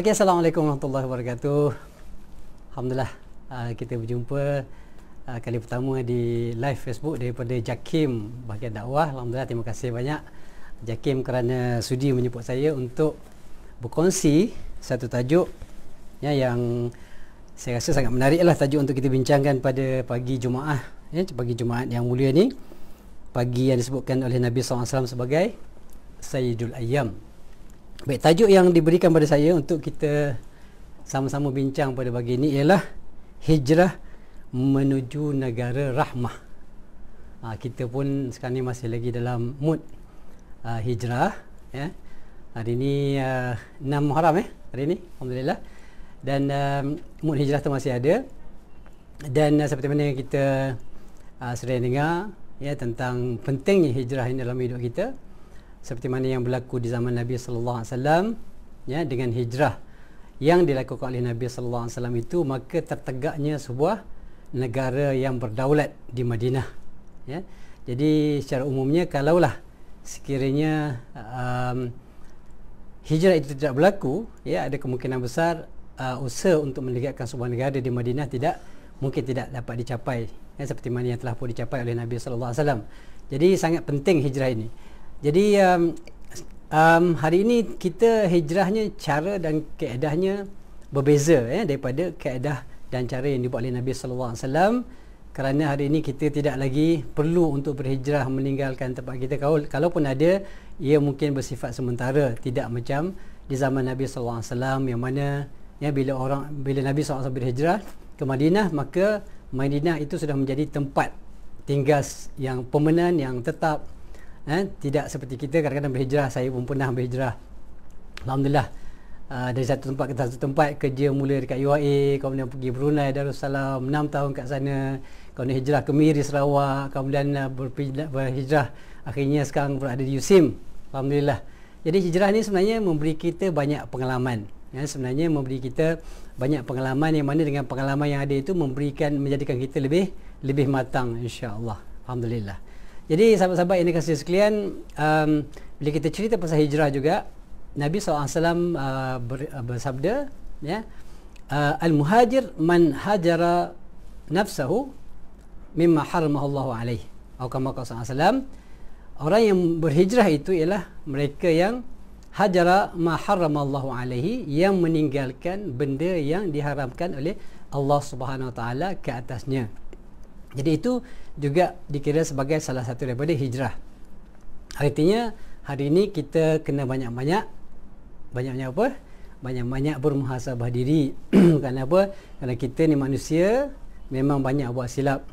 Okey, Assalamualaikum warahmatullahi wabarakatuh. Alhamdulillah uh, kita berjumpa uh, kali pertama di live Facebook daripada Jakim bahagian dakwah. Alhamdulillah terima kasih banyak Jakim kerana sudi menyebut saya untuk berkongsi satu tajuk ya, yang saya rasa sangat menarik lah tajuk untuk kita bincangkan pada pagi Jumaat ya, pagi Jumaat yang mulia ni pagi yang disebutkan oleh Nabi SAW sebagai Sayyidul Ayyam Baik, tajuk yang diberikan pada saya untuk kita sama-sama bincang pada pagi ini ialah Hijrah menuju negara rahmah. Ha, kita pun sekarang ni masih lagi dalam mood uh, hijrah. Ya. Hari ini uh, ah, 6 Muharram eh, hari ini Alhamdulillah. Dan um, mood hijrah itu masih ada. Dan uh, seperti mana kita uh, sering dengar ya, tentang pentingnya hijrah ini dalam hidup kita seperti mana yang berlaku di zaman Nabi sallallahu alaihi wasallam ya dengan hijrah yang dilakukan oleh Nabi sallallahu alaihi wasallam itu maka tertegaknya sebuah negara yang berdaulat di Madinah ya jadi secara umumnya kalaulah sekiranya um, hijrah itu tidak berlaku ya ada kemungkinan besar uh, usaha untuk mendirikan sebuah negara di Madinah tidak mungkin tidak dapat dicapai ya seperti mana yang telah pun dicapai oleh Nabi sallallahu alaihi wasallam jadi sangat penting hijrah ini jadi um, um, hari ini kita hijrahnya cara dan keadaannya berbeza eh, daripada keadaan dan cara yang dibuat oleh Nabi SAW kerana hari ini kita tidak lagi perlu untuk berhijrah meninggalkan tempat kita kalau, kalau pun ada ia mungkin bersifat sementara tidak macam di zaman Nabi SAW yang mana ya, bila orang bila Nabi SAW berhijrah ke Madinah maka Madinah itu sudah menjadi tempat tinggal yang permanen yang tetap eh, tidak seperti kita kadang-kadang berhijrah saya pun pernah berhijrah Alhamdulillah uh, dari satu tempat ke satu tempat kerja mula dekat UAE kemudian pergi Brunei Darussalam enam tahun kat sana kemudian hijrah ke Miri Sarawak kemudian uh, berhijrah akhirnya sekarang berada di USIM Alhamdulillah jadi hijrah ni sebenarnya memberi kita banyak pengalaman ya, sebenarnya memberi kita banyak pengalaman yang mana dengan pengalaman yang ada itu memberikan menjadikan kita lebih lebih matang insyaAllah Alhamdulillah jadi sahabat-sahabat yang dikasih sekalian um, Bila kita cerita pasal hijrah juga Nabi SAW uh, ber, uh, bersabda ya, uh, Al-muhajir man hajara nafsahu Mimma haramahallahu alaih Awkamakal SAW Orang yang berhijrah itu ialah mereka yang hajara ma haramallahu alaihi yang meninggalkan benda yang diharamkan oleh Allah Subhanahu wa taala ke atasnya. Jadi itu juga dikira sebagai salah satu daripada hijrah. Artinya hari ini kita kena banyak-banyak banyaknya apa? Banyak-banyak bermuhasabah diri. Kerana apa? Kerana kita ni manusia memang banyak buat silap.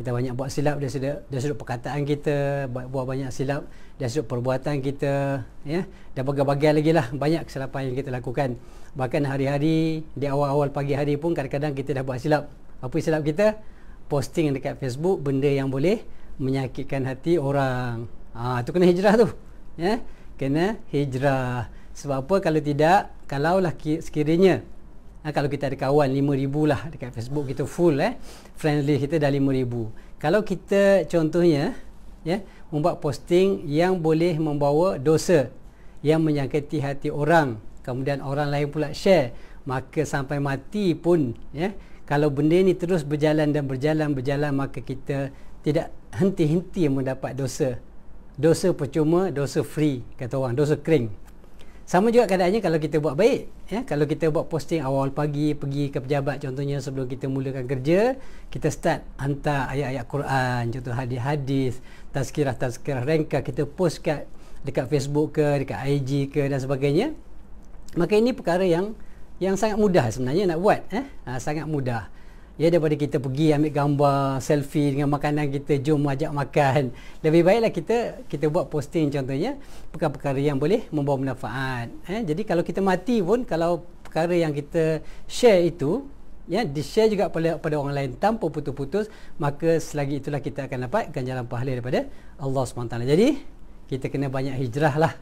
Kita banyak buat silap dari sudah dari sudut perkataan kita, buat banyak silap dari sudah perbuatan kita. Ya? Dan bagai-bagai lagi lah banyak kesalahan yang kita lakukan. Bahkan hari-hari, di awal-awal pagi hari pun kadang-kadang kita dah buat silap. Apa silap kita? posting dekat Facebook benda yang boleh menyakitkan hati orang. Ah ha, tu kena hijrah tu. Ya, kena hijrah. Sebab apa kalau tidak kalaulah sekiranya ha, kalau kita ada kawan 5000 lah dekat Facebook kita full eh friendly kita dah 5000. Kalau kita contohnya ya membuat posting yang boleh membawa dosa yang menyakiti hati orang, kemudian orang lain pula share, maka sampai mati pun ya kalau benda ini terus berjalan dan berjalan berjalan maka kita tidak henti-henti mendapat dosa dosa percuma dosa free kata orang dosa kering sama juga keadaannya kalau kita buat baik ya kalau kita buat posting awal pagi pergi ke pejabat contohnya sebelum kita mulakan kerja kita start hantar ayat-ayat Quran contoh hadis-hadis tazkirah-tazkirah rengka kita post kat dekat Facebook ke dekat IG ke dan sebagainya maka ini perkara yang yang sangat mudah sebenarnya nak buat eh ha, sangat mudah ya daripada kita pergi ambil gambar selfie dengan makanan kita jom ajak makan lebih baiklah kita kita buat posting contohnya perkara-perkara yang boleh membawa manfaat eh jadi kalau kita mati pun kalau perkara yang kita share itu ya di share juga pada pada orang lain tanpa putus-putus maka selagi itulah kita akan dapat ganjaran pahala daripada Allah Subhanahu jadi kita kena banyak hijrah lah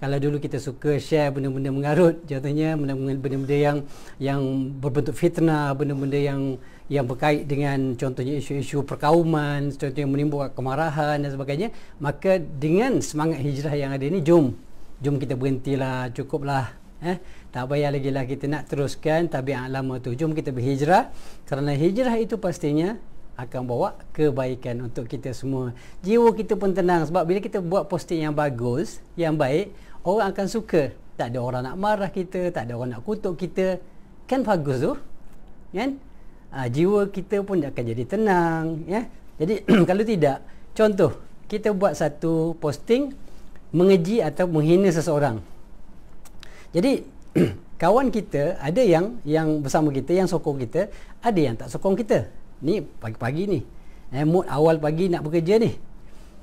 kalau dulu kita suka share benda-benda mengarut contohnya benda-benda yang yang berbentuk fitnah benda-benda yang yang berkait dengan contohnya isu-isu perkauman contohnya menimbulkan kemarahan dan sebagainya maka dengan semangat hijrah yang ada ini jom jom kita berhentilah cukuplah eh tak payah lagi lah kita nak teruskan tabiat lama tu jom kita berhijrah kerana hijrah itu pastinya akan bawa kebaikan untuk kita semua. Jiwa kita pun tenang sebab bila kita buat posting yang bagus, yang baik, orang akan suka. Tak ada orang nak marah kita, tak ada orang nak kutuk kita. Kan bagus tu? Kan? Ha, jiwa kita pun akan jadi tenang, ya. Jadi kalau tidak, contoh kita buat satu posting mengeji atau menghina seseorang. Jadi kawan kita ada yang yang bersama kita yang sokong kita, ada yang tak sokong kita ni pagi-pagi ni eh, mood awal pagi nak bekerja ni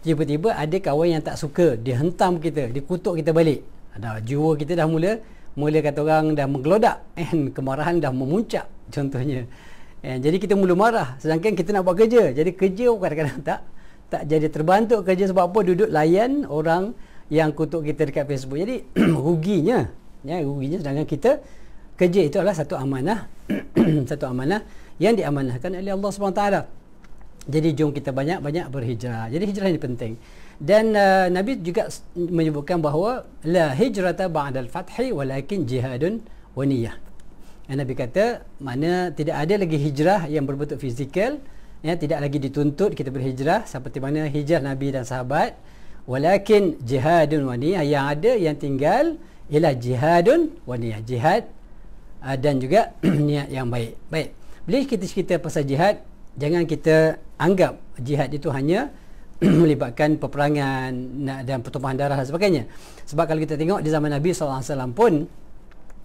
tiba-tiba ada kawan yang tak suka dia hentam kita dia kutuk kita balik ada jiwa kita dah mula mula kata orang dah menggelodak and eh, kemarahan dah memuncak contohnya and eh, jadi kita mula marah sedangkan kita nak buat kerja jadi kerja kadang-kadang tak tak jadi terbantu kerja sebab apa duduk layan orang yang kutuk kita dekat Facebook jadi ruginya ya ruginya sedangkan kita kerja itu adalah satu amanah satu amanah yang diamanahkan oleh Allah SWT jadi jom kita banyak-banyak berhijrah jadi hijrah ini penting dan uh, Nabi juga menyebutkan bahawa la hijrata ba'dal fathi walakin jihadun wa niyyah Nabi kata mana tidak ada lagi hijrah yang berbentuk fizikal ya tidak lagi dituntut kita berhijrah seperti mana hijrah Nabi dan sahabat walakin jihadun wa niyyah yang ada yang tinggal ialah jihadun wa niyyah jihad uh, dan juga niat yang baik baik bila kita cerita pasal jihad, jangan kita anggap jihad itu hanya melibatkan peperangan dan pertumpahan darah dan sebagainya. Sebab kalau kita tengok di zaman Nabi SAW pun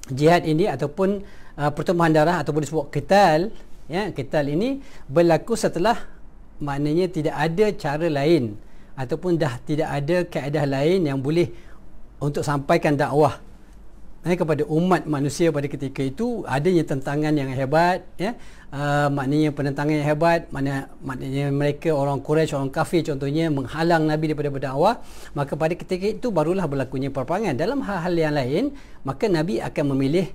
jihad ini ataupun uh, pertumpahan darah ataupun disebut ketal, ya, qital ini berlaku setelah maknanya tidak ada cara lain ataupun dah tidak ada kaedah lain yang boleh untuk sampaikan dakwah eh, kepada umat manusia pada ketika itu adanya tentangan yang hebat ya uh, maknanya penentangan yang hebat mana maknanya mereka orang Quraisy orang kafir contohnya menghalang nabi daripada berdakwah maka pada ketika itu barulah berlakunya perperangan dalam hal-hal yang lain maka nabi akan memilih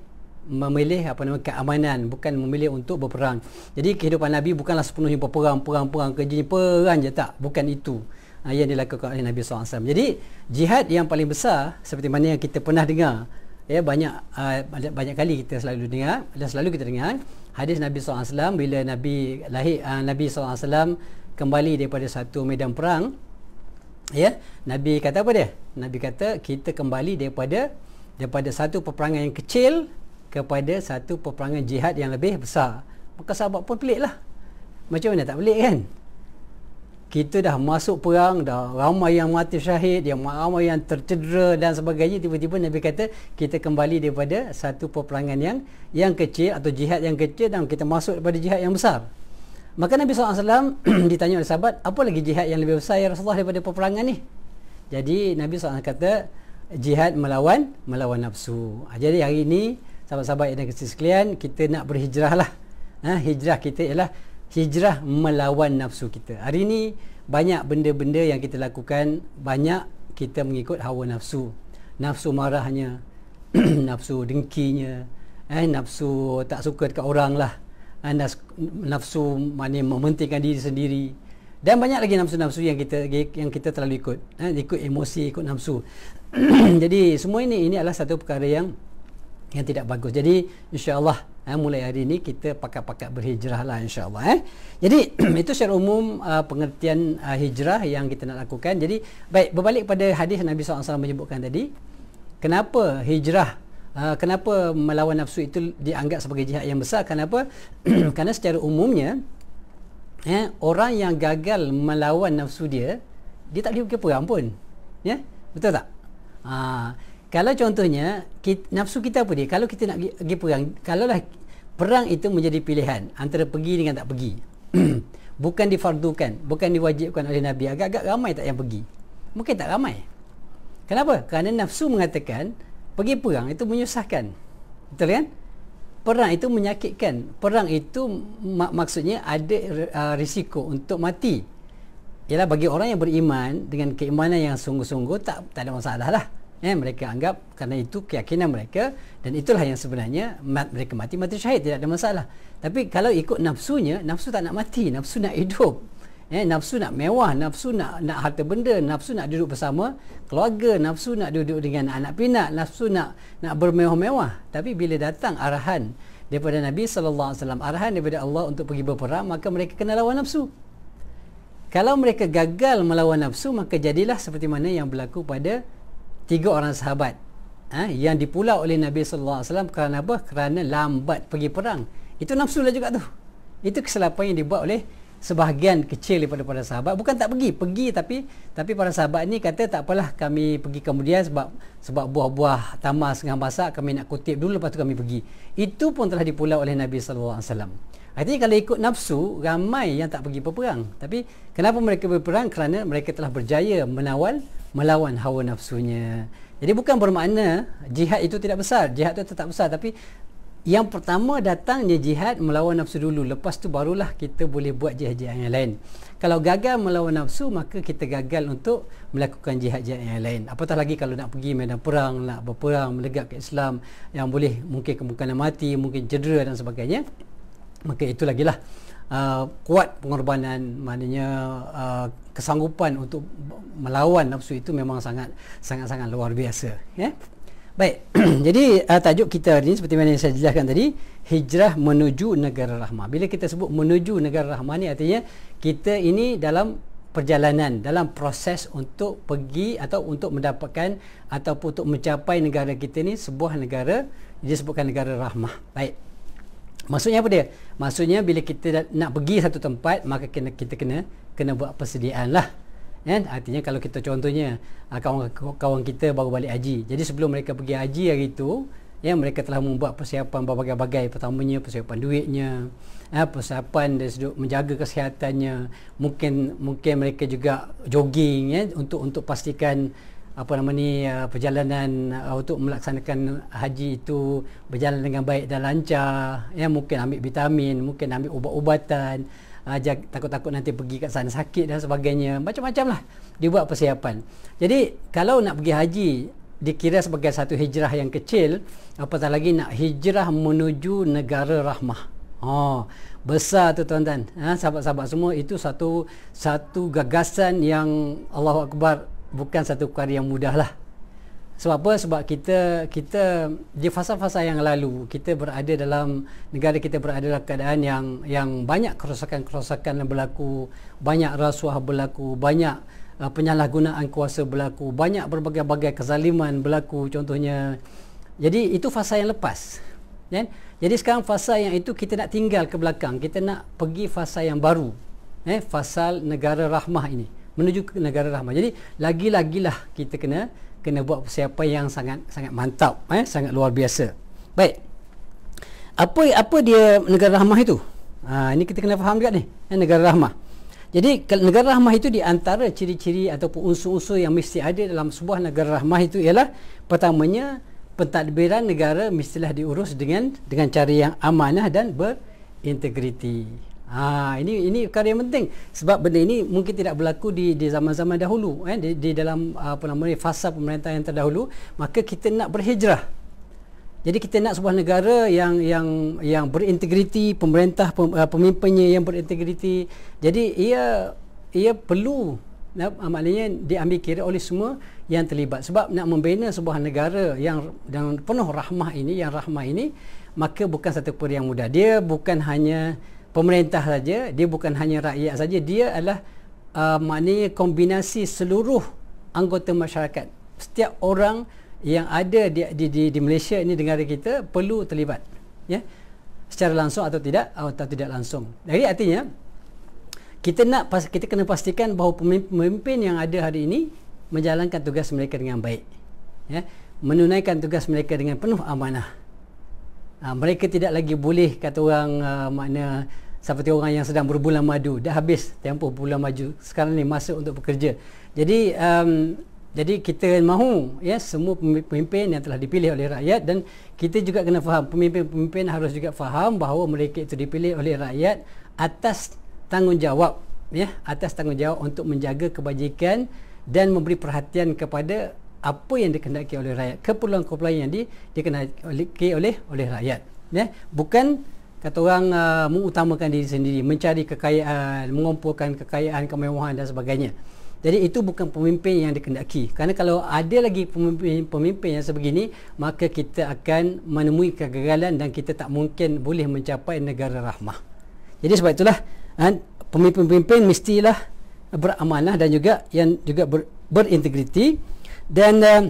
memilih apa nama keamanan bukan memilih untuk berperang. Jadi kehidupan Nabi bukanlah sepenuhnya berperang, perang, perang, kerjanya perang je tak. Bukan itu ah, yang dilakukan oleh Nabi SAW. Jadi jihad yang paling besar seperti mana yang kita pernah dengar ya banyak uh, banyak kali kita selalu dengar dan selalu kita dengar hadis Nabi SAW bila Nabi lahir uh, Nabi SAW kembali daripada satu medan perang ya Nabi kata apa dia Nabi kata kita kembali daripada daripada satu peperangan yang kecil kepada satu peperangan jihad yang lebih besar maka sahabat pun pelik macam mana tak pelik kan kita dah masuk perang dah ramai yang mati syahid yang ramai yang tercedera dan sebagainya tiba-tiba Nabi kata kita kembali daripada satu peperangan yang yang kecil atau jihad yang kecil dan kita masuk daripada jihad yang besar maka Nabi SAW ditanya oleh sahabat apa lagi jihad yang lebih besar ya Rasulullah daripada peperangan ni jadi Nabi SAW kata jihad melawan melawan nafsu ah, jadi hari ini sahabat-sahabat yang ada kesekalian kita nak berhijrah lah ha, ah, hijrah kita ialah hijrah melawan nafsu kita. Hari ini banyak benda-benda yang kita lakukan, banyak kita mengikut hawa nafsu. Nafsu marahnya, nafsu dengkinya, eh, nafsu tak suka dekat orang lah. Eh, nafsu mana mementingkan diri sendiri. Dan banyak lagi nafsu-nafsu yang kita yang kita terlalu ikut. Eh, ikut emosi, ikut nafsu. Jadi semua ini ini adalah satu perkara yang yang tidak bagus. Jadi insya-Allah Eh, mulai hari ini kita pakat-pakat berhijrah lah insyaAllah eh. Jadi itu secara umum uh, pengertian uh, hijrah yang kita nak lakukan Jadi baik berbalik pada hadis Nabi SAW menyebutkan tadi Kenapa hijrah Uh, kenapa melawan nafsu itu dianggap sebagai jihad yang besar kenapa Karena secara umumnya eh orang yang gagal melawan nafsu dia dia tak boleh pergi perang pun ya yeah? betul tak uh, kalau contohnya kita, nafsu kita apa dia kalau kita nak pergi, pergi perang kalaulah perang itu menjadi pilihan antara pergi dengan tak pergi bukan difardukan bukan diwajibkan oleh nabi agak-agak ramai tak yang pergi mungkin tak ramai kenapa kerana nafsu mengatakan pergi perang itu menyusahkan betul kan perang itu menyakitkan perang itu mak- maksudnya ada uh, risiko untuk mati ialah bagi orang yang beriman dengan keimanan yang sungguh-sungguh tak tak ada masalah lah eh, mereka anggap kerana itu keyakinan mereka dan itulah yang sebenarnya mat mereka mati mati syahid tidak ada masalah tapi kalau ikut nafsunya nafsu tak nak mati nafsu nak hidup eh, nafsu nak mewah nafsu nak nak harta benda nafsu nak duduk bersama keluarga nafsu nak duduk dengan anak pinak nafsu nak nak bermewah-mewah tapi bila datang arahan daripada Nabi sallallahu alaihi wasallam arahan daripada Allah untuk pergi berperang maka mereka kena lawan nafsu kalau mereka gagal melawan nafsu maka jadilah seperti mana yang berlaku pada tiga orang sahabat ha, yang dipulau oleh Nabi sallallahu alaihi wasallam kerana apa? Kerana lambat pergi perang. Itu nafsu lah juga tu. Itu kesilapan yang dibuat oleh sebahagian kecil daripada para sahabat bukan tak pergi pergi tapi tapi para sahabat ni kata tak apalah kami pergi kemudian sebab sebab buah-buah tamas dengan basah kami nak kutip dulu lepas tu kami pergi itu pun telah dipulau oleh Nabi sallallahu alaihi wasallam artinya kalau ikut nafsu ramai yang tak pergi berperang tapi kenapa mereka berperang kerana mereka telah berjaya menawal melawan hawa nafsunya. Jadi bukan bermakna jihad itu tidak besar. Jihad itu tetap besar tapi yang pertama datangnya jihad melawan nafsu dulu. Lepas tu barulah kita boleh buat jihad-jihad yang lain. Kalau gagal melawan nafsu maka kita gagal untuk melakukan jihad-jihad yang lain. Apatah lagi kalau nak pergi medan perang, nak berperang, melegak ke Islam yang boleh mungkin kemungkinan mati, mungkin cedera dan sebagainya. Maka itu lagilah uh, kuat pengorbanan maknanya uh, kesanggupan untuk melawan nafsu itu memang sangat sangat sangat luar biasa ya yeah? baik jadi uh, tajuk kita hari ini seperti mana yang saya jelaskan tadi hijrah menuju negara rahmah bila kita sebut menuju negara rahmah ni artinya kita ini dalam perjalanan dalam proses untuk pergi atau untuk mendapatkan ataupun untuk mencapai negara kita ni sebuah negara dia sebutkan negara rahmah baik Maksudnya apa dia? Maksudnya bila kita nak pergi satu tempat maka kena, kita kena kena buat persediaan lah. Kan? Artinya kalau kita contohnya kawan-kawan ah, kita baru balik haji. Jadi sebelum mereka pergi haji hari itu ya mereka telah membuat persiapan berbagai-bagai pertamanya persiapan duitnya ya, persiapan dari sudut menjaga kesihatannya mungkin mungkin mereka juga jogging ya untuk untuk pastikan apa nama ni uh, perjalanan uh, untuk melaksanakan haji itu berjalan dengan baik dan lancar ya mungkin ambil vitamin mungkin ambil ubat-ubatan uh, aja takut-takut nanti pergi kat sana sakit dan sebagainya macam-macam lah dibuat persiapan jadi kalau nak pergi haji dikira sebagai satu hijrah yang kecil apatah lagi nak hijrah menuju negara rahmah oh besar tu tuan-tuan ha, sahabat-sahabat semua itu satu satu gagasan yang Allahu akbar bukan satu perkara yang mudah lah sebab apa? Sebab kita kita di fasa-fasa yang lalu kita berada dalam negara kita berada dalam keadaan yang yang banyak kerosakan-kerosakan yang berlaku, banyak rasuah berlaku, banyak uh, penyalahgunaan kuasa berlaku, banyak berbagai-bagai kezaliman berlaku contohnya. Jadi itu fasa yang lepas. Yeah? Kan? Jadi sekarang fasa yang itu kita nak tinggal ke belakang, kita nak pergi fasa yang baru. Eh, fasa negara rahmah ini menuju ke negara rahmat. Jadi lagi-lagilah kita kena kena buat persiapan yang sangat sangat mantap eh sangat luar biasa. Baik. Apa apa dia negara rahmat itu? Ha, ini kita kena faham juga ni, eh, negara rahmat. Jadi negara rahmah itu di antara ciri-ciri ataupun unsur-unsur yang mesti ada dalam sebuah negara rahmah itu ialah pertamanya pentadbiran negara mestilah diurus dengan dengan cara yang amanah dan berintegriti. Ha, ini ini perkara yang penting sebab benda ini mungkin tidak berlaku di di zaman-zaman dahulu eh di, di dalam apa nama ni fasa pemerintahan yang terdahulu maka kita nak berhijrah. Jadi kita nak sebuah negara yang yang yang berintegriti, pemerintah eh, pemimpinnya yang berintegriti. Jadi ia ia perlu ya, maknanya diambil kira oleh semua yang terlibat sebab nak membina sebuah negara yang yang penuh rahmah ini yang rahmah ini maka bukan satu perkara yang mudah. Dia bukan hanya pemerintah saja dia bukan hanya rakyat saja dia adalah uh, maknanya kombinasi seluruh anggota masyarakat setiap orang yang ada di di di, di Malaysia ini negara kita perlu terlibat ya secara langsung atau tidak atau tidak langsung jadi artinya kita nak kita kena pastikan bahawa pemimpin yang ada hari ini menjalankan tugas mereka dengan baik ya menunaikan tugas mereka dengan penuh amanah Ah, mereka tidak lagi boleh kata orang uh, makna seperti orang yang sedang berbulan madu dah habis tempoh bulan madu sekarang ni masa untuk bekerja jadi um, jadi kita mahu ya semua pemimpin yang telah dipilih oleh rakyat dan kita juga kena faham pemimpin-pemimpin harus juga faham bahawa mereka itu dipilih oleh rakyat atas tanggungjawab ya atas tanggungjawab untuk menjaga kebajikan dan memberi perhatian kepada apa yang dikehendaki oleh rakyat keperluan-keperluan yang di dikehendaki oleh oleh rakyat ya yeah? bukan kata orang uh, mengutamakan diri sendiri mencari kekayaan mengumpulkan kekayaan kemewahan dan sebagainya jadi itu bukan pemimpin yang dikehendaki kerana kalau ada lagi pemimpin-pemimpin yang sebegini maka kita akan menemui kegagalan dan kita tak mungkin boleh mencapai negara rahmah jadi sebab itulah kan, pemimpin-pemimpin mestilah beramanah dan juga yang juga ber, berintegriti dan uh,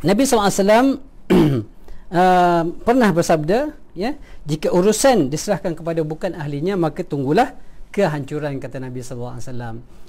Nabi SAW uh, eh, pernah bersabda, ya, jika urusan diserahkan kepada bukan ahlinya, maka tunggulah kehancuran kata Nabi SAW.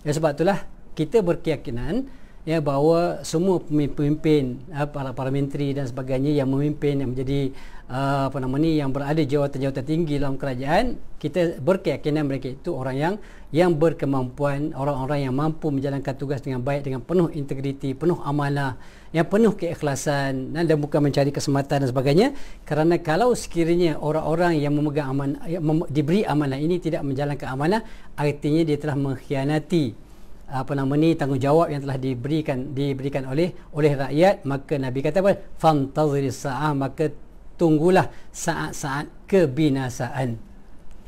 Ya, sebab itulah kita berkeyakinan ya bahawa semua pemimpin eh, para para menteri dan sebagainya yang memimpin yang menjadi eh, apa nama ni yang berada jawatan-jawatan tinggi dalam kerajaan kita berkeyakinan mereka itu orang yang yang berkemampuan orang-orang yang mampu menjalankan tugas dengan baik dengan penuh integriti penuh amanah yang penuh keikhlasan dan dan bukan mencari kesempatan dan sebagainya kerana kalau sekiranya orang-orang yang memegang aman, yang mem, diberi amanah ini tidak menjalankan amanah artinya dia telah mengkhianati apa nama ni tanggungjawab yang telah diberikan diberikan oleh oleh rakyat maka nabi kata apa fantazir saah maka tunggulah saat-saat kebinasaan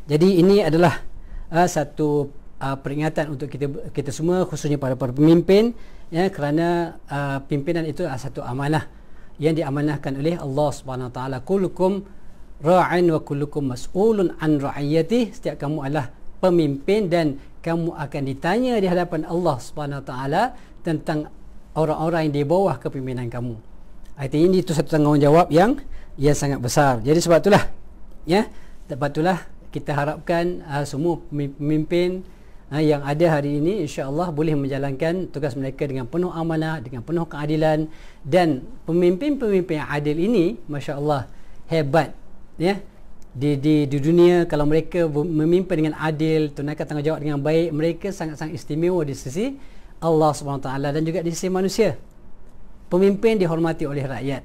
jadi ini adalah uh, satu uh, peringatan untuk kita kita semua khususnya para, para pemimpin ya kerana uh, pimpinan itu adalah satu amanah yang diamanahkan oleh Allah Subhanahu Wa Taala kulukum ra'in wa kulukum mas'ulun an ra'iyatih setiap kamu adalah pemimpin dan kamu akan ditanya di hadapan Allah Subhanahu taala tentang orang-orang yang di bawah kepimpinan kamu. Artinya ini itu satu tanggungjawab yang yang sangat besar. Jadi sebab itulah ya, sebab itulah kita harapkan uh, semua pemimpin uh, yang ada hari ini insya-Allah boleh menjalankan tugas mereka dengan penuh amanah, dengan penuh keadilan dan pemimpin-pemimpin yang adil ini masya-Allah hebat ya di di di dunia kalau mereka memimpin dengan adil tunaikan tanggungjawab dengan baik mereka sangat-sangat istimewa di sisi Allah Subhanahu taala dan juga di sisi manusia pemimpin dihormati oleh rakyat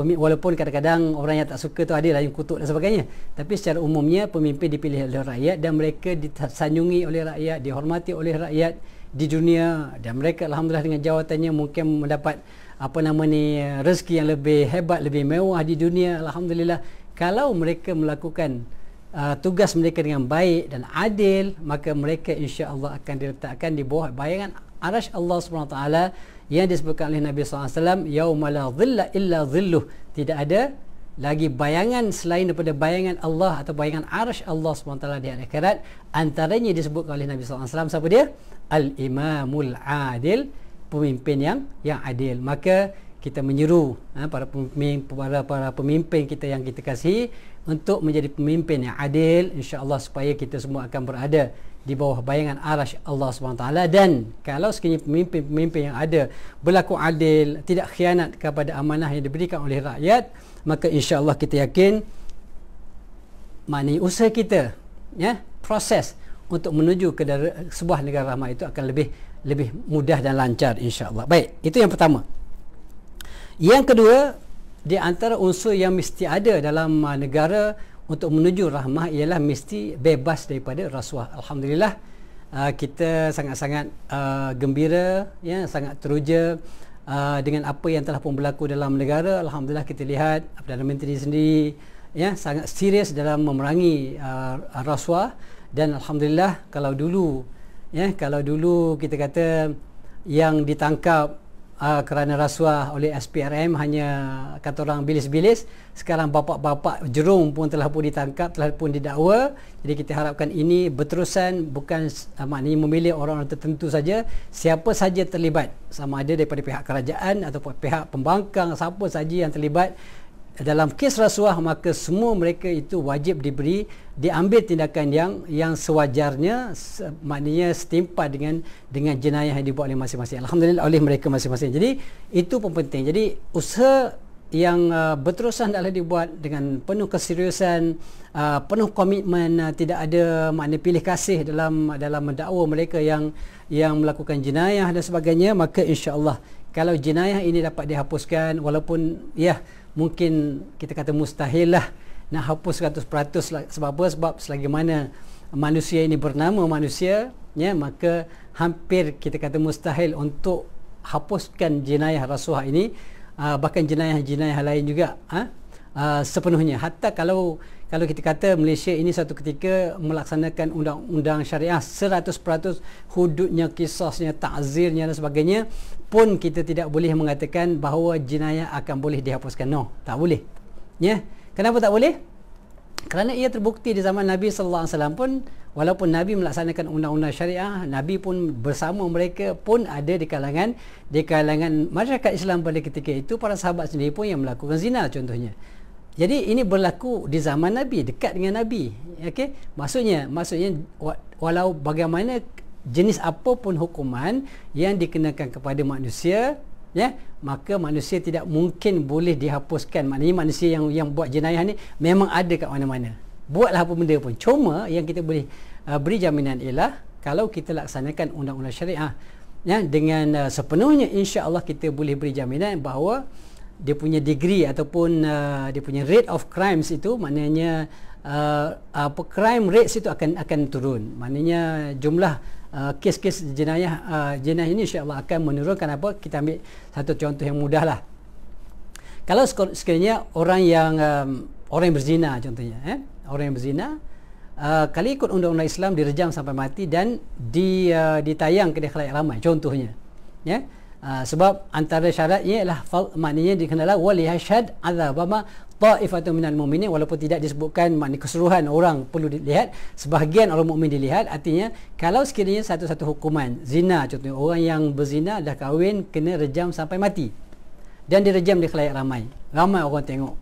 walaupun kadang-kadang orang yang tak suka tu ada lah yang kutuk dan sebagainya tapi secara umumnya pemimpin dipilih oleh rakyat dan mereka disanjungi oleh rakyat dihormati oleh rakyat di dunia dan mereka alhamdulillah dengan jawatannya mungkin mendapat apa nama ni rezeki yang lebih hebat lebih mewah di dunia alhamdulillah kalau mereka melakukan uh, tugas mereka dengan baik dan adil maka mereka insya-Allah akan diletakkan di bawah bayangan arasy Allah Subhanahu Wa Taala yang disebutkan oleh Nabi SAW yauma la dhilla illa dhilluh tidak ada lagi bayangan selain daripada bayangan Allah atau bayangan arasy Allah SWT di hari akhirat antaranya disebutkan oleh Nabi SAW siapa dia? Al-Imamul Adil pemimpin yang yang adil maka kita menyeru ha, para pemimpin para para pemimpin kita yang kita kasih untuk menjadi pemimpin yang adil insyaallah supaya kita semua akan berada di bawah bayangan Arash Allah SWT dan kalau sekiranya pemimpin-pemimpin yang ada berlaku adil tidak khianat kepada amanah yang diberikan oleh rakyat maka insyaallah kita yakin mani usaha kita ya proses untuk menuju ke sebuah negara rahmat itu akan lebih lebih mudah dan lancar insyaallah baik itu yang pertama yang kedua, di antara unsur yang mesti ada dalam uh, negara untuk menuju rahmah ialah mesti bebas daripada rasuah. Alhamdulillah, uh, kita sangat-sangat uh, gembira, ya, sangat teruja dengan apa yang telah pun berlaku dalam negara. Alhamdulillah kita lihat Perdana Menteri sendiri ya sangat serius dalam memerangi uh, rasuah dan alhamdulillah kalau dulu ya kalau dulu kita kata yang ditangkap uh, kerana rasuah oleh SPRM hanya kata orang bilis-bilis sekarang bapak-bapak jerung pun telah pun ditangkap telah pun didakwa jadi kita harapkan ini berterusan bukan uh, maknanya memilih orang-orang tertentu saja siapa saja terlibat sama ada daripada pihak kerajaan ataupun pihak pembangkang siapa saja yang terlibat dalam kes rasuah maka semua mereka itu wajib diberi diambil tindakan yang yang sewajarnya se, maknanya setimpal dengan dengan jenayah yang dibuat oleh masing-masing alhamdulillah oleh mereka masing-masing jadi itu pun penting jadi usaha yang uh, berterusan adalah dibuat dengan penuh keseriusan uh, penuh komitmen uh, tidak ada makna pilih kasih dalam dalam mendakwa mereka yang yang melakukan jenayah dan sebagainya maka insyaallah kalau jenayah ini dapat dihapuskan walaupun ya yeah, mungkin kita kata mustahil lah nak hapus 100% lah. sebab apa? sebab selagi mana manusia ini bernama manusia ya maka hampir kita kata mustahil untuk hapuskan jenayah rasuah ini ah, bahkan jenayah-jenayah lain juga ha? uh, sepenuhnya hatta kalau kalau kita kata Malaysia ini satu ketika melaksanakan undang-undang syariah 100% hududnya kisahnya takzirnya dan sebagainya pun kita tidak boleh mengatakan bahawa jenayah akan boleh dihapuskan no tak boleh ya yeah. kenapa tak boleh kerana ia terbukti di zaman Nabi sallallahu alaihi wasallam pun walaupun Nabi melaksanakan undang-undang syariah Nabi pun bersama mereka pun ada di kalangan di kalangan masyarakat Islam pada ketika itu para sahabat sendiri pun yang melakukan zina contohnya jadi ini berlaku di zaman Nabi, dekat dengan Nabi. Okey. Maksudnya, maksudnya walau bagaimana jenis apa pun hukuman yang dikenakan kepada manusia, ya, maka manusia tidak mungkin boleh dihapuskan. Maknanya manusia yang yang buat jenayah ni memang ada kat mana-mana. Buatlah apa benda pun. Cuma yang kita boleh uh, beri jaminan ialah kalau kita laksanakan undang-undang syariah ya dengan uh, sepenuhnya insya-Allah kita boleh beri jaminan bahawa dia punya degree ataupun uh, dia punya rate of crimes itu maknanya uh, apa crime rates itu akan akan turun maknanya jumlah uh, kes-kes jenayah uh, jenayah ini insyaallah akan menurunkan apa kita ambil satu contoh yang mudahlah kalau sekiranya orang yang um, orang yang berzina contohnya eh orang yang berzina Uh, kali ikut undang-undang Islam direjam sampai mati dan di uh, ditayang ke khalayak ramai contohnya ya yeah? Ah, sebab antara syaratnya ialah maknanya dikenalah wali hasyad azabama taifatun minal mu'minin walaupun tidak disebutkan makna keseluruhan orang perlu dilihat sebahagian orang mukmin dilihat artinya kalau sekiranya satu-satu hukuman zina contohnya orang yang berzina dah kahwin kena rejam sampai mati dan direjam di khalayak ramai ramai orang tengok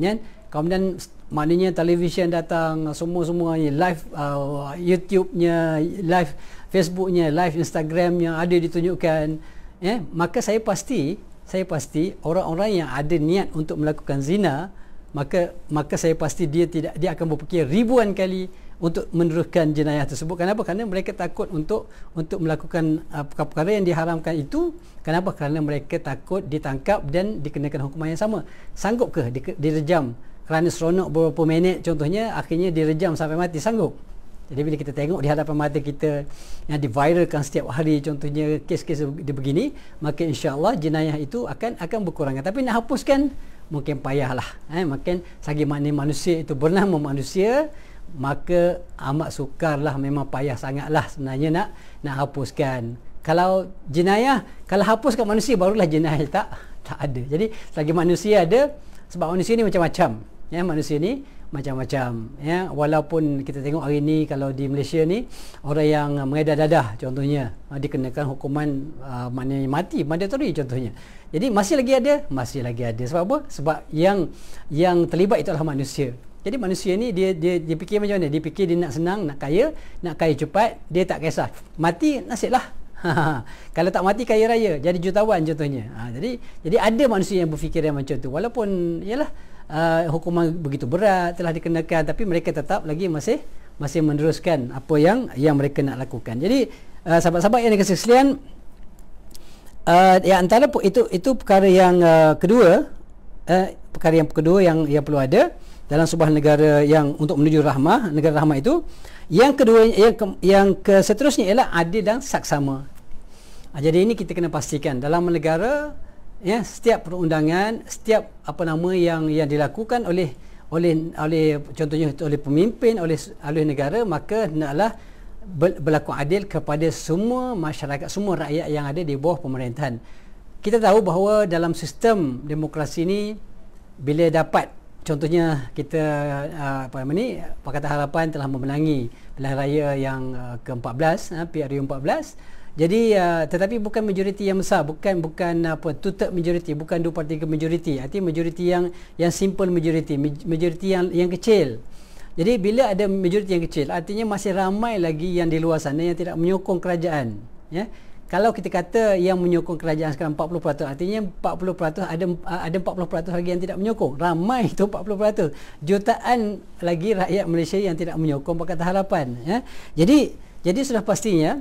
kan kemudian maknanya televisyen datang semua-semuanya semua live uh, YouTube-nya live Facebook-nya live Instagram-nya ada ditunjukkan ya maka saya pasti saya pasti orang-orang yang ada niat untuk melakukan zina maka maka saya pasti dia tidak dia akan berfikir ribuan kali untuk meneruskan jenayah tersebut kenapa kerana mereka takut untuk untuk melakukan uh, perkara-perkara yang diharamkan itu kenapa kerana mereka takut ditangkap dan dikenakan hukuman yang sama sanggup ke direjam kerana seronok beberapa minit contohnya akhirnya direjam sampai mati sanggup jadi bila kita tengok di hadapan mata kita yang diviralkan setiap hari contohnya kes-kes dia begini, maka insya-Allah jenayah itu akan akan berkurangan. Tapi nak hapuskan mungkin payahlah. Eh makin sagi mana manusia itu bernama manusia, maka amat sukarlah memang payah sangatlah sebenarnya nak nak hapuskan. Kalau jenayah, kalau hapuskan manusia barulah jenayah tak tak ada. Jadi selagi manusia ada sebab manusia ni macam-macam. Ya manusia ni macam-macam ya walaupun kita tengok hari ini kalau di Malaysia ni orang yang mengedar dadah contohnya ha, dikenakan hukuman uh, maknanya mati mandatory contohnya jadi masih lagi ada masih lagi ada sebab apa sebab yang yang terlibat itu adalah manusia jadi manusia ni dia dia dia fikir macam mana dia fikir dia nak senang nak kaya nak kaya cepat dia tak kisah mati nasiblah kalau tak mati kaya raya jadi jutawan contohnya ha, jadi jadi ada manusia yang berfikiran macam tu walaupun ialah uh, hukuman begitu berat telah dikenakan tapi mereka tetap lagi masih masih meneruskan apa yang yang mereka nak lakukan. Jadi uh, sahabat-sahabat yang dikasihi sekalian uh, ya antara itu itu perkara yang uh, kedua uh, perkara yang kedua yang yang perlu ada dalam sebuah negara yang untuk menuju rahmah, negara rahmah itu yang kedua yang ke, yang ke seterusnya ialah adil dan saksama. jadi ini kita kena pastikan dalam negara ya setiap perundangan setiap apa nama yang yang dilakukan oleh oleh oleh contohnya oleh pemimpin oleh oleh negara maka hendaklah berlaku adil kepada semua masyarakat semua rakyat yang ada di bawah pemerintahan kita tahu bahawa dalam sistem demokrasi ini bila dapat contohnya kita ah, apa nama ni Pakatan Harapan telah memenangi pilihan raya yang ke-14 PRU 14 jadi uh, tetapi bukan majoriti yang besar, bukan bukan apa tutup majoriti, bukan dua parti ke majoriti. Arti majoriti yang yang simple majoriti, majoriti yang yang kecil. Jadi bila ada majoriti yang kecil, artinya masih ramai lagi yang di luar sana yang tidak menyokong kerajaan, ya. Kalau kita kata yang menyokong kerajaan sekarang 40%, artinya 40% ada ada 40% lagi yang tidak menyokong. Ramai itu 40%. Jutaan lagi rakyat Malaysia yang tidak menyokong Pakatan Harapan, ya. Jadi jadi sudah pastinya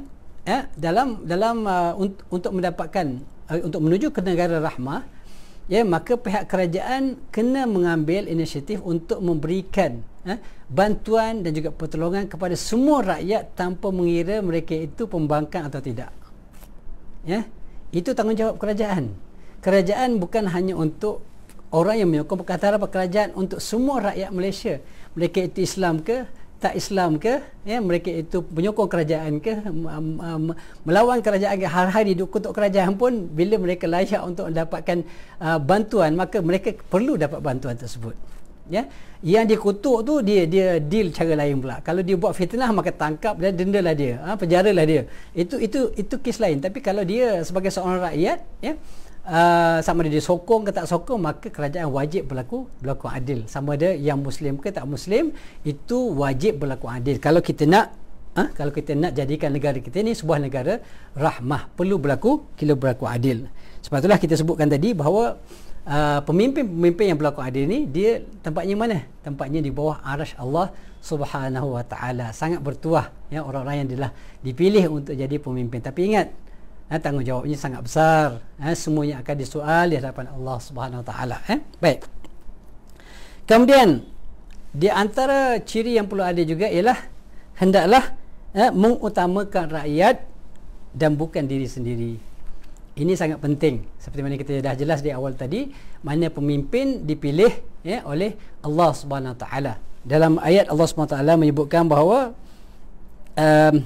eh, dalam dalam uh, un- untuk mendapatkan uh, untuk menuju ke negara rahmah ya maka pihak kerajaan kena mengambil inisiatif untuk memberikan eh, bantuan dan juga pertolongan kepada semua rakyat tanpa mengira mereka itu pembangkang atau tidak ya itu tanggungjawab kerajaan kerajaan bukan hanya untuk orang yang menyokong perkataan kerajaan untuk semua rakyat Malaysia mereka itu Islam ke tak Islam ke ya mereka itu menyokong kerajaan ke um, um, melawan kerajaan ke hari-hari untuk kerajaan pun bila mereka layak untuk mendapatkan uh, bantuan maka mereka perlu dapat bantuan tersebut ya yang dikutuk tu dia dia deal cara lain pula kalau dia buat fitnah maka tangkap dan lah dia ha, lah dia itu itu itu kes lain tapi kalau dia sebagai seorang rakyat ya uh, sama ada dia sokong ke tak sokong maka kerajaan wajib berlaku berlaku adil sama ada yang muslim ke tak muslim itu wajib berlaku adil kalau kita nak uh, kalau kita nak jadikan negara kita ni sebuah negara rahmah perlu berlaku kira berlaku adil sebab itulah kita sebutkan tadi bahawa uh, pemimpin-pemimpin yang berlaku adil ni dia tempatnya mana tempatnya di bawah arash Allah Subhanahu wa taala sangat bertuah ya orang-orang yang dipilih untuk jadi pemimpin tapi ingat eh, tanggungjawabnya sangat besar eh, semuanya akan disoal di hadapan Allah Subhanahu taala eh baik kemudian di antara ciri yang perlu ada juga ialah hendaklah eh, mengutamakan rakyat dan bukan diri sendiri ini sangat penting seperti mana kita dah jelas di awal tadi mana pemimpin dipilih ya oleh Allah Subhanahu taala dalam ayat Allah Subhanahu taala menyebutkan bahawa um,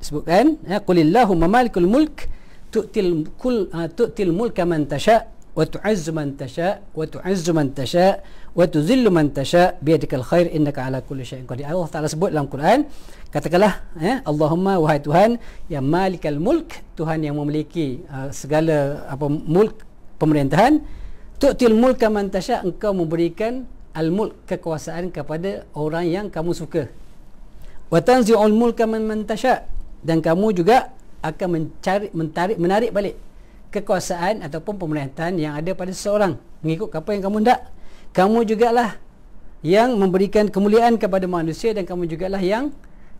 sebutkan ya qulillahumma malikul mulk tu'til kul ha, tu'til mulk, man tasha wa tu'izzu man tasha wa tu'izzu man tasha wa tuzillu man tasha biyadikal khair innaka ala kulli syai'in qadir Allah taala sebut dalam Quran katakanlah ya Allahumma wahai Tuhan yang malikal mulk Tuhan yang memiliki uh, segala apa mulk pemerintahan tu'til mulk, man tasha engkau memberikan al mulk kekuasaan kepada orang yang kamu suka wa tanzi'ul mulka man tasha dan kamu juga akan mencari mentarik menarik balik kekuasaan ataupun pemerintahan yang ada pada seseorang mengikut apa yang kamu hendak kamu jugalah yang memberikan kemuliaan kepada manusia dan kamu jugalah yang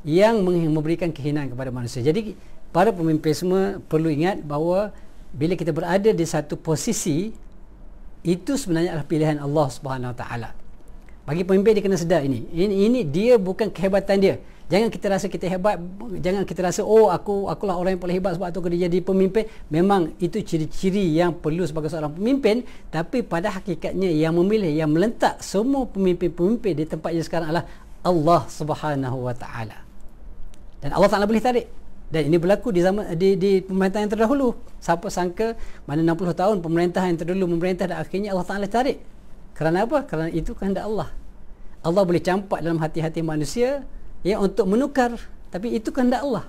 yang memberikan kehinaan kepada manusia jadi para pemimpin semua perlu ingat bahawa bila kita berada di satu posisi itu sebenarnya adalah pilihan Allah Subhanahu Wa Taala bagi pemimpin dia kena sedar ini. ini ini dia bukan kehebatan dia jangan kita rasa kita hebat jangan kita rasa oh aku akulah orang yang paling hebat sebab aku kena jadi pemimpin memang itu ciri-ciri yang perlu sebagai seorang pemimpin tapi pada hakikatnya yang memilih yang melentak semua pemimpin-pemimpin di tempat tempatnya sekarang adalah Allah Subhanahu wa taala dan Allah Taala boleh tarik dan ini berlaku di zaman di di pemerintahan yang terdahulu siapa sangka mana 60 tahun pemerintahan yang terdahulu memerintah dan akhirnya Allah Taala tarik kerana apa kerana itu kehendak Allah Allah boleh campak dalam hati-hati manusia ya untuk menukar tapi itu kehendak Allah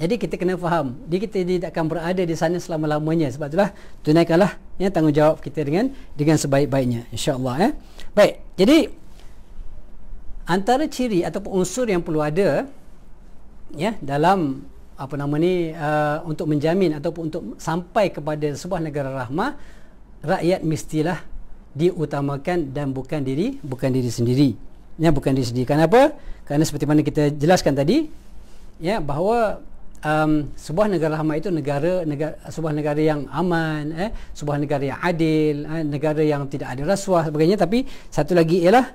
jadi kita kena faham dia kita tidak akan berada di sana selama-lamanya sebab itulah tunaikanlah ya tanggungjawab kita dengan dengan sebaik-baiknya insya-Allah ya baik jadi antara ciri ataupun unsur yang perlu ada ya dalam apa nama ni uh, untuk menjamin ataupun untuk sampai kepada sebuah negara rahmah rakyat mestilah diutamakan dan bukan diri bukan diri sendiri ya bukan diri apa kenapa kerana seperti mana kita jelaskan tadi ya bahawa um, sebuah negara lama itu negara negara sebuah negara yang aman eh sebuah negara yang adil eh, negara yang tidak ada rasuah sebagainya tapi satu lagi ialah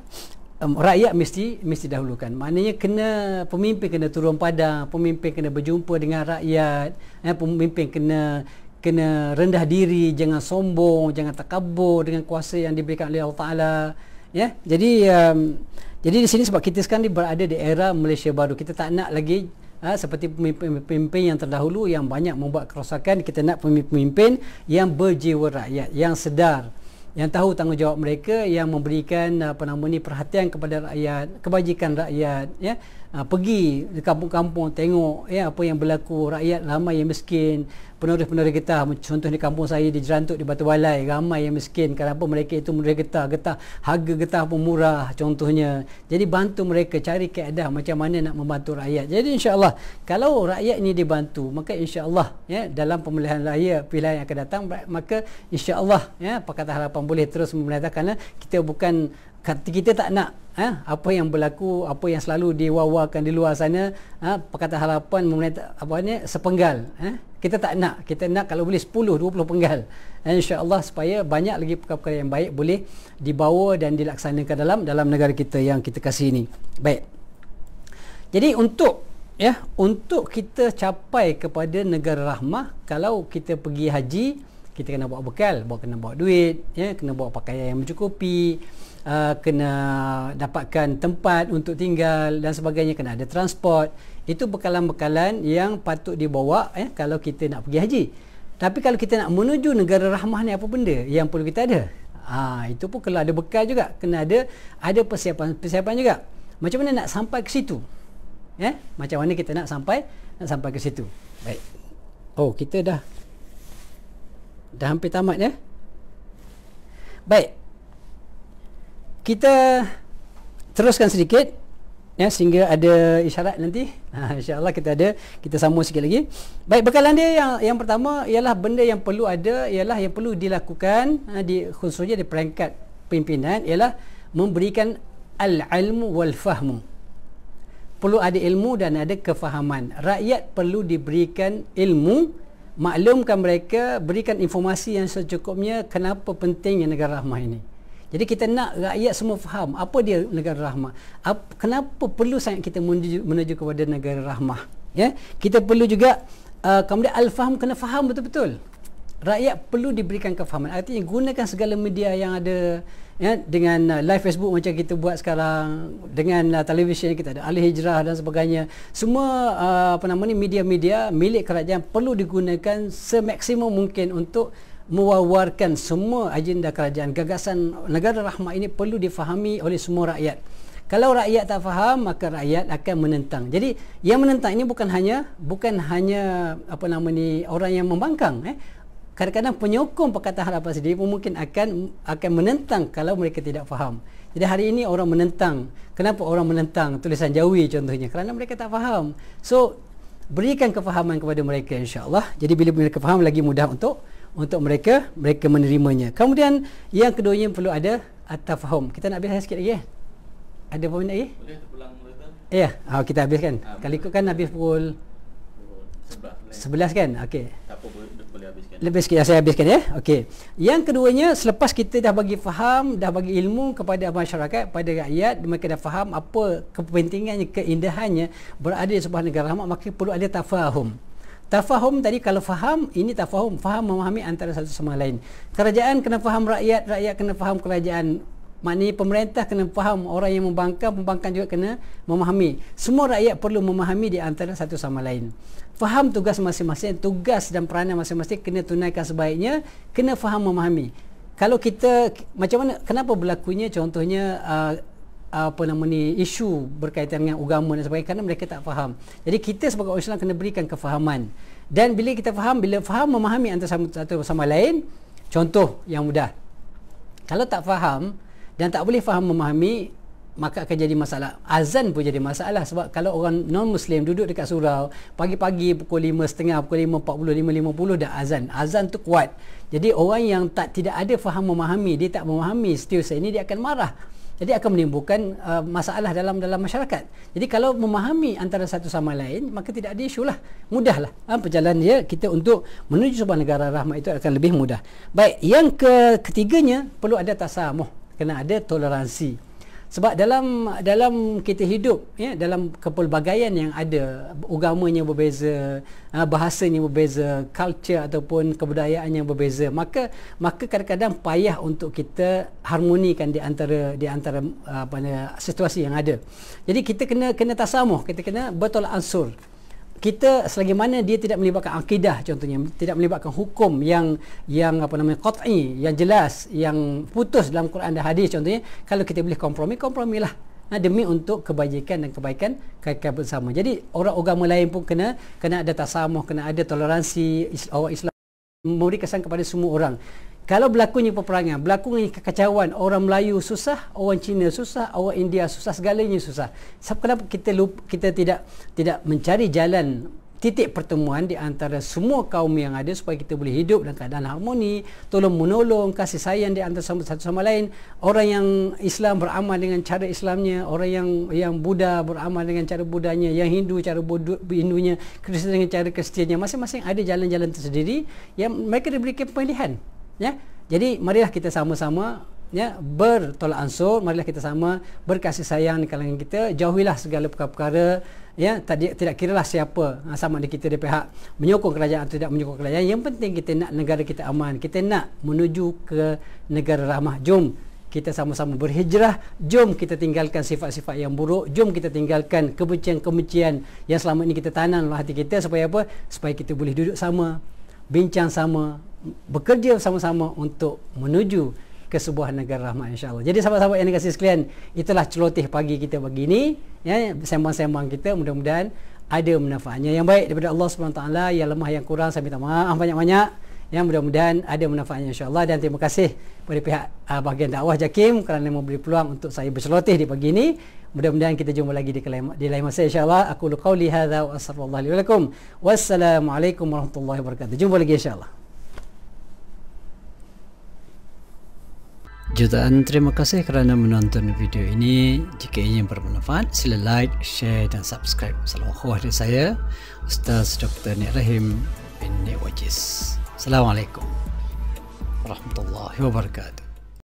um, rakyat mesti mesti dahulukan maknanya kena pemimpin kena turun padang pemimpin kena berjumpa dengan rakyat eh pemimpin kena kena rendah diri jangan sombong jangan takabur dengan kuasa yang diberikan oleh Allah Taala ya jadi um, jadi di sini sebab kita sekarang ni berada di era Malaysia baru. Kita tak nak lagi ha, seperti pemimpin-pemimpin yang terdahulu yang banyak membuat kerosakan. Kita nak pemimpin-pemimpin yang berjiwa rakyat, yang sedar yang tahu tanggungjawab mereka yang memberikan apa nama perhatian kepada rakyat kebajikan rakyat ya ha, pergi ke kampung-kampung tengok ya apa yang berlaku rakyat ramai yang miskin penduduk-penduduk kita contoh di kampung saya di Jerantut di Batu Walai ramai yang miskin kenapa mereka itu mereka getah getah harga getah pun murah contohnya jadi bantu mereka cari keadaan macam mana nak membantu rakyat jadi insyaallah kalau rakyat ini dibantu maka insyaallah ya dalam pemilihan raya pilihan yang akan datang maka insyaallah ya pakatan harapan boleh terus memenatakan kita bukan Kata kita tak nak eh, apa yang berlaku apa yang selalu diwawakan di luar sana eh, perkataan harapan mengenai apa ni sepenggal eh. kita tak nak kita nak kalau boleh 10 20 penggal insyaallah supaya banyak lagi perkara-perkara yang baik boleh dibawa dan dilaksanakan dalam dalam negara kita yang kita kasih ini baik jadi untuk ya untuk kita capai kepada negara rahmah kalau kita pergi haji kita kena bawa bekal bawa kena bawa duit ya kena bawa pakaian yang mencukupi uh, kena dapatkan tempat untuk tinggal dan sebagainya kena ada transport itu bekalan-bekalan yang patut dibawa eh kalau kita nak pergi haji tapi kalau kita nak menuju negara rahmah ni apa benda yang perlu kita ada ha, itu pun kena ada bekal juga kena ada ada persiapan-persiapan juga macam mana nak sampai ke situ eh macam mana kita nak sampai nak sampai ke situ baik oh kita dah dah hampir tamat ya eh? Baik, kita teruskan sedikit ya sehingga ada isyarat nanti ha, insyaallah kita ada kita sambung sikit lagi baik bekalan dia yang yang pertama ialah benda yang perlu ada ialah yang perlu dilakukan ha, di khususnya di peringkat pimpinan ialah memberikan al-ilmu wal fahmu perlu ada ilmu dan ada kefahaman rakyat perlu diberikan ilmu maklumkan mereka berikan informasi yang secukupnya kenapa pentingnya negara rahmah ini jadi kita nak rakyat semua faham apa dia negara rahmah. Apa, kenapa perlu sangat kita menuju, menuju kepada negara rahmah? Ya. Kita perlu juga uh, kemudian al-faham kena faham betul-betul. Rakyat perlu diberikan kefahaman. Artinya gunakan segala media yang ada ya dengan uh, live Facebook macam kita buat sekarang dengan uh, televisyen kita ada Ali Hijrah dan sebagainya. Semua uh, apa nama ni media-media milik kerajaan perlu digunakan semaksimum mungkin untuk mewawarkan semua agenda kerajaan gagasan negara rahmat ini perlu difahami oleh semua rakyat kalau rakyat tak faham maka rakyat akan menentang jadi yang menentang ini bukan hanya bukan hanya apa nama ni orang yang membangkang eh kadang-kadang penyokong perkataan harapan sendiri pun mungkin akan akan menentang kalau mereka tidak faham jadi hari ini orang menentang kenapa orang menentang tulisan jawi contohnya kerana mereka tak faham so berikan kefahaman kepada mereka insyaallah jadi bila mereka faham lagi mudah untuk untuk mereka mereka menerimanya kemudian yang kedua yang perlu ada at-tafahum kita nak habiskan sikit lagi eh ada berapa minit lagi boleh terpulang ya oh, kita habiskan ha, kalau ikutkan habis pukul 11, kan? Okey. Tak apa boleh, habiskan. Lebih sikit saya habiskan ya. Okey. Yang keduanya selepas kita dah bagi faham, dah bagi ilmu kepada masyarakat, pada rakyat, mereka dah faham apa kepentingannya, keindahannya berada di sebuah negara rahmat, maka perlu ada tafahum. Tafahum tadi kalau faham ini tafahum faham memahami antara satu sama lain. Kerajaan kena faham rakyat, rakyat kena faham kerajaan. Maknanya pemerintah kena faham orang yang membangkang, pembangkang juga kena memahami. Semua rakyat perlu memahami di antara satu sama lain. Faham tugas masing-masing, tugas dan peranan masing-masing kena tunaikan sebaiknya, kena faham memahami. Kalau kita macam mana kenapa berlakunya contohnya uh, apa nama ni isu berkaitan dengan agama dan sebagainya kerana mereka tak faham. Jadi kita sebagai orang Islam kena berikan kefahaman. Dan bila kita faham, bila faham memahami antara satu sama, sama lain, contoh yang mudah. Kalau tak faham dan tak boleh faham memahami, maka akan jadi masalah. Azan pun jadi masalah sebab kalau orang non muslim duduk dekat surau, pagi-pagi pukul 5.30, pukul 5.40, 5.50 dah azan. Azan tu kuat. Jadi orang yang tak tidak ada faham memahami, dia tak memahami setiausaha ini dia akan marah jadi akan menimbulkan uh, masalah dalam dalam masyarakat. Jadi kalau memahami antara satu sama lain, maka tidak ada isu lah. Mudahlah. Ha, perjalanan dia kita untuk menuju sebuah negara rahmat itu akan lebih mudah. Baik, yang ke ketiganya perlu ada tasamuh. Kena ada toleransi sebab dalam dalam kita hidup ya dalam kepelbagaian yang ada agamanya berbeza ha, bahasanya berbeza culture ataupun kebudayaan yang berbeza maka maka kadang-kadang payah untuk kita harmonikan di antara di antara apa situasi yang ada jadi kita kena kena tasamuh kita kena betul ansur kita selagi mana dia tidak melibatkan akidah contohnya tidak melibatkan hukum yang yang apa namanya qat'i yang jelas yang putus dalam Quran dan hadis contohnya kalau kita boleh kompromi kompromilah nah, demi untuk kebajikan dan kebaikan kaitan bersama jadi orang agama lain pun kena kena ada tasamuh kena ada toleransi orang Islam memberi kesan kepada semua orang kalau berlakunya peperangan, berlakunya kekacauan, orang Melayu susah, orang Cina susah, orang India susah, segalanya susah. Sebab kenapa kita lupa, kita tidak tidak mencari jalan titik pertemuan di antara semua kaum yang ada supaya kita boleh hidup dalam keadaan harmoni, tolong menolong, kasih sayang di antara satu sama lain. Orang yang Islam beramal dengan cara Islamnya, orang yang yang Buddha beramal dengan cara Budanya, yang Hindu cara Budu, Hindunya, Kristian dengan cara Kristiannya, masing-masing ada jalan-jalan tersendiri yang mereka diberikan pilihan ya jadi marilah kita sama-sama ya bertolak ansur marilah kita sama berkasih sayang di kalangan kita jauhilah segala perkara-perkara ya tadi tidak kiralah siapa ha, sama ada kita di pihak menyokong kerajaan atau tidak menyokong kerajaan yang penting kita nak negara kita aman kita nak menuju ke negara ramah jom kita sama-sama berhijrah jom kita tinggalkan sifat-sifat yang buruk jom kita tinggalkan kebencian-kebencian yang selama ini kita tanam dalam hati kita supaya apa supaya kita boleh duduk sama bincang sama bekerja sama-sama untuk menuju ke sebuah negara rahmat insyaAllah jadi sahabat-sahabat yang dikasih sekalian itulah celoteh pagi kita pagi ini ya, sembang-sembang kita mudah-mudahan ada manfaatnya yang baik daripada Allah SWT yang lemah yang kurang saya minta maaf banyak-banyak yang mudah-mudahan ada manfaatnya insyaAllah dan terima kasih kepada pihak uh, bahagian dakwah Jakim kerana memberi peluang untuk saya berceloteh di pagi ini mudah-mudahan kita jumpa lagi di, kelima, di lain masa insyaAllah aku lukau lihada wa astagfirullahaladzim wassalamualaikum warahmatullahi wabarakatuh jumpa lagi insyaAllah Jutaan terima kasih kerana menonton video ini. Jika ia bermanfaat, sila like, share dan subscribe. Salam khawatir saya, Ustaz Dr. Nik Rahim bin Nik Wajiz. Assalamualaikum warahmatullahi wabarakatuh.